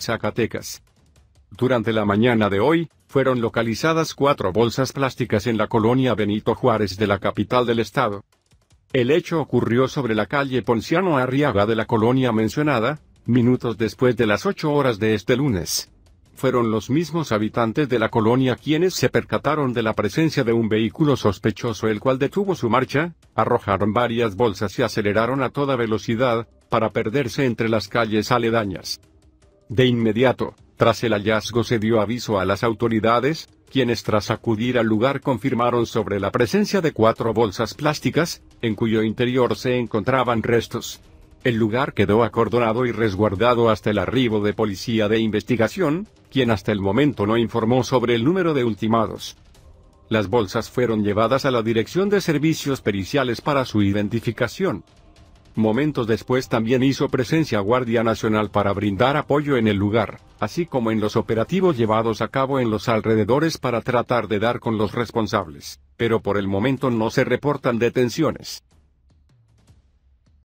Zacatecas. Durante la mañana de hoy, fueron localizadas cuatro bolsas plásticas en la colonia Benito Juárez de la capital del estado. El hecho ocurrió sobre la calle Ponciano Arriaga de la colonia mencionada, minutos después de las 8 horas de este lunes fueron los mismos habitantes de la colonia quienes se percataron de la presencia de un vehículo sospechoso el cual detuvo su marcha, arrojaron varias bolsas y aceleraron a toda velocidad, para perderse entre las calles aledañas. De inmediato, tras el hallazgo se dio aviso a las autoridades, quienes tras acudir al lugar confirmaron sobre la presencia de cuatro bolsas plásticas, en cuyo interior se encontraban restos. El lugar quedó acordonado y resguardado hasta el arribo de policía de investigación, quien hasta el momento no informó sobre el número de ultimados. Las bolsas fueron llevadas a la Dirección de Servicios Periciales para su identificación. Momentos después también hizo presencia Guardia Nacional para brindar apoyo en el lugar, así como en los operativos llevados a cabo en los alrededores para tratar de dar con los responsables, pero por el momento no se reportan detenciones.